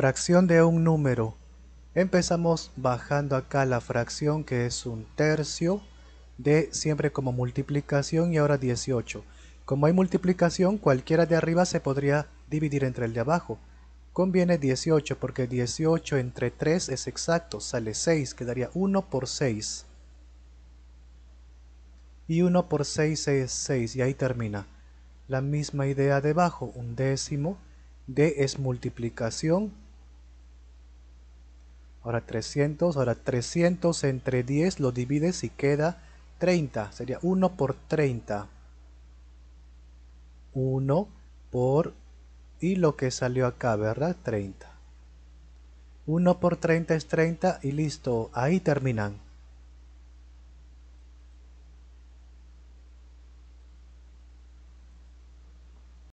Fracción de un número. Empezamos bajando acá la fracción que es un tercio de siempre como multiplicación y ahora 18. Como hay multiplicación, cualquiera de arriba se podría dividir entre el de abajo. Conviene 18 porque 18 entre 3 es exacto, sale 6, quedaría 1 por 6. Y 1 por 6 es 6 y ahí termina. La misma idea debajo, un décimo, de es multiplicación, Ahora 300, ahora 300 entre 10 lo divides y queda 30. Sería 1 por 30. 1 por... Y lo que salió acá, ¿verdad? 30. 1 por 30 es 30 y listo. Ahí terminan.